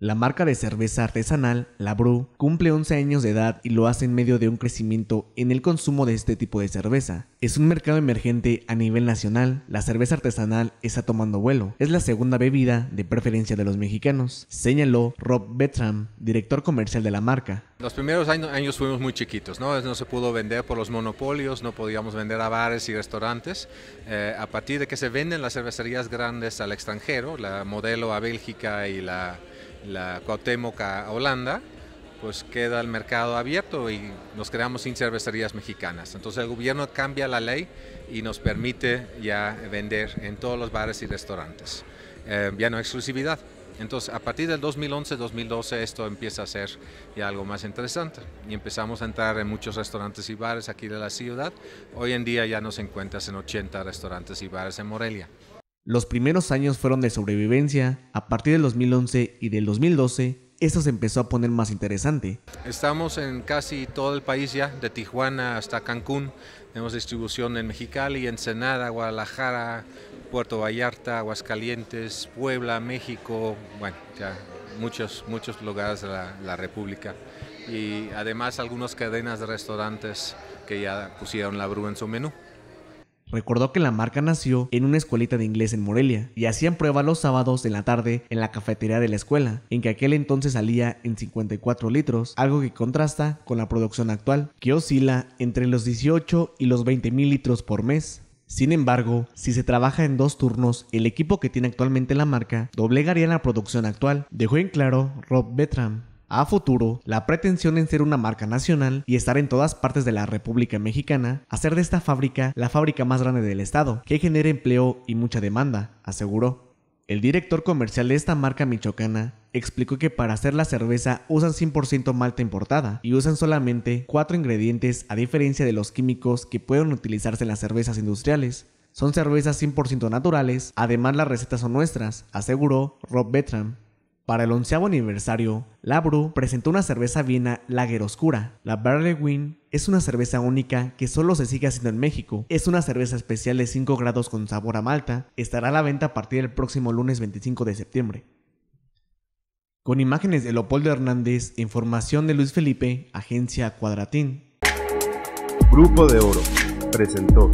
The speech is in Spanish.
La marca de cerveza artesanal, La Bru, cumple 11 años de edad y lo hace en medio de un crecimiento en el consumo de este tipo de cerveza. Es un mercado emergente a nivel nacional. La cerveza artesanal está tomando vuelo. Es la segunda bebida de preferencia de los mexicanos, señaló Rob Betram, director comercial de la marca. Los primeros años, fuimos muy chiquitos, ¿no? no se pudo vender por los monopolios, no podíamos vender a bares y restaurantes. Eh, a partir de que se venden las cervecerías grandes al extranjero, la modelo a Bélgica y la la Cuauhtémoc Holanda, pues queda el mercado abierto y nos quedamos sin cervecerías mexicanas. Entonces el gobierno cambia la ley y nos permite ya vender en todos los bares y restaurantes. Eh, ya no exclusividad. Entonces, a partir del 2011-2012 esto empieza a ser ya algo más interesante y empezamos a entrar en muchos restaurantes y bares aquí de la ciudad. Hoy en día ya nos encuentras en 80 restaurantes y bares en Morelia. Los primeros años fueron de sobrevivencia, a partir del 2011 y del 2012 esto se empezó a poner más interesante. Estamos en casi todo el país ya, de Tijuana hasta Cancún. Tenemos distribución en Mexicali, Ensenada, Guadalajara, Puerto Vallarta, Aguascalientes, Puebla, México, bueno, ya muchos, muchos lugares de la, República. Y además algunas cadenas de restaurantes que ya pusieron la brú en su menú. Recordó que la marca nació en una escuelita de inglés en Morelia y hacían prueba los sábados en la tarde en la cafetería de la escuela, en que aquel entonces salía en 54 litros, algo que contrasta con la producción actual, que oscila entre los 18 y los 20 mil litros por mes. Sin embargo, si se trabaja en dos turnos, el equipo que tiene actualmente la marca doblegaría la producción actual, dejó en claro Rob Betram. A futuro, la pretensión en ser una marca nacional y estar en todas partes de la República Mexicana, hacer de esta fábrica la fábrica más grande del estado, que genere empleo y mucha demanda, aseguró. El director comercial de esta marca michoacana explicó que para hacer la cerveza usan 100% malta importada y usan solamente cuatro ingredientes a diferencia de los químicos que pueden utilizarse en las cervezas industriales. Son cervezas 100% naturales, además las recetas son nuestras, aseguró Rob Betram. Para el onceavo aniversario, Labru presentó una cerveza Viena Lager Oscura. La Barley Win es una cerveza única que solo se sigue haciendo en México. Es una cerveza especial de 5 grados con sabor a malta. Estará a la venta a partir del próximo lunes 25 de septiembre. Con imágenes de Leopoldo Hernández, información de Luis Felipe, Agencia Cuadratín. Grupo de Oro presentó.